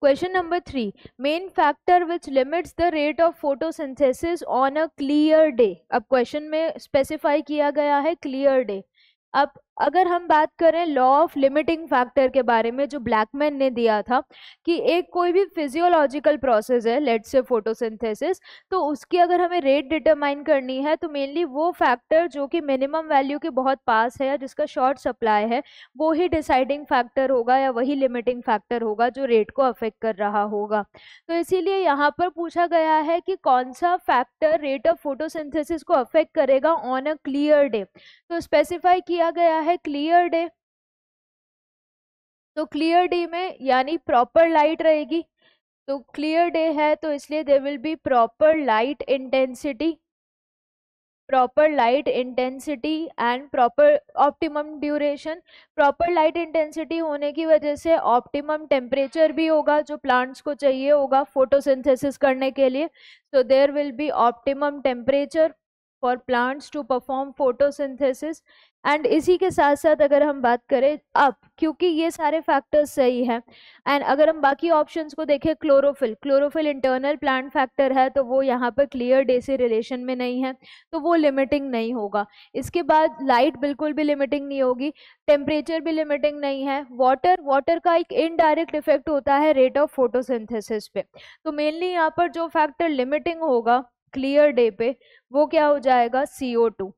Question number 3. Main factor which limits the rate of photosynthesis on a clear day. अब question में specify किया गया है clear day. अब अगर हम बात करें लॉ ऑफ लिमिटिंग फैक्टर के बारे में जो ब्लैकमैन ने दिया था कि एक कोई भी फिजियोलॉजिकल प्रोसेस है लेट से फोटोसिंथेसिस तो उसकी अगर हमें रेट डिटरमाइन करनी है तो मेनली वो फैक्टर जो कि मिनिमम वैल्यू के बहुत पास है या जिसका शॉर्ट सप्लाई है वो ही डिसाइडिंग फैक्टर होगा या वही लिमिटिंग फैक्टर होगा जो रेट को अफेक्ट कर रहा होगा तो इसीलिए यहाँ पर पूछा गया है कि कौन सा फैक्टर रेट ऑफ फोटोसिंथेसिस को अफेक्ट करेगा ऑन अ क्लियर डे तो स्पेसिफाई किया गया है है क्लियर डे तो क्लियर डे में यानी प्रॉपर लाइट रहेगी तो क्लियर डे है तो इसलिए they will be proper light intensity proper light intensity and proper optimum duration proper light intensity होने की वजह से ऑप्टिमम टेम्परेचर भी होगा जो प्लांट्स को चाहिए होगा फोटोसिंथेसिस करने के लिए so there will be optimum temperature for plants to perform photosynthesis and इसी के साथ साथ अगर हम बात करें अप क्योंकि ये सारे फैक्टर्स सही हैं एंड अगर हम बाकी ऑप्शंस को देखें chlorophyll chlorophyll internal plant factor है तो वो यहाँ पर क्लियर डे से रिलेशन में नहीं है तो वो लिमिटिंग नहीं होगा इसके बाद लाइट बिल्कुल भी लिमिटिंग नहीं होगी टेम्परेचर भी लिमिटिंग नहीं है वाटर वाटर का एक इनडायरेक्ट इफेक्ट होता है रेट ऑफ फोटोसिंथेसिस पे तो मेनली यहाँ पर जो फैक्टर लिमिटिंग होगा क्लियर डे पे वो क्या हो जाएगा सी ओ टू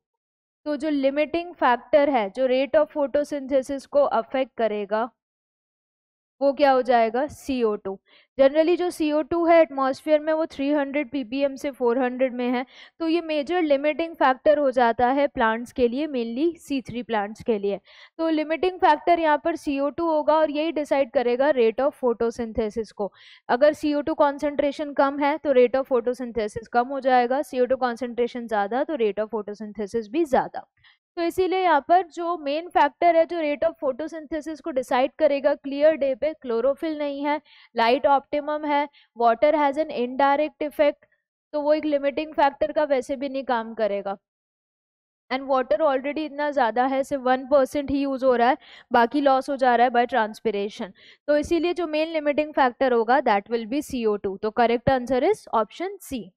तो जो लिमिटिंग फैक्टर है जो रेट ऑफ फोटोसिंथेसिस को अफेक्ट करेगा वो क्या हो जाएगा सी ओ टू जनरली जो सी ओ टू है एटमॉस्फेयर में वो 300 एम से 400 में है तो ये मेजर लिमिटिंग फैक्टर हो जाता है प्लांट्स के लिए मेनली सी थ्री प्लांट्स के लिए तो लिमिटिंग फैक्टर यहाँ पर सी ओ टू होगा और यही डिसाइड करेगा रेट ऑफ फोटोसिंथेसिस को अगर सी ओ टू कॉन्सेंट्रेशन कम है तो रेट ऑफ फोटोसिंथेसिस कम हो जाएगा सी ओ टू कॉन्सेंट्रेशन ज़्यादा तो रेट ऑफ फोटोसिंथेसिस भी ज़्यादा तो इसीलिए यहाँ पर जो मेन फैक्टर है जो रेट ऑफ फोटोसिंथेसिस को डिसाइड करेगा क्लियर डे पे क्लोरोफिल नहीं है लाइट ऑप्टिमम है water has an indirect effect तो वो एक लिमिटिंग फैक्टर का वैसे भी नहीं काम करेगा एंड वाटर ऑलरेडी इतना ज़्यादा है सिर्फ वन परसेंट ही यूज़ हो रहा है बाकी लॉस हो जा रहा है बाय ट्रांसपिरेशन तो इसीलिए जो मेन लिमिटिंग फैक्टर होगा that will be C O two तो correct answer is option C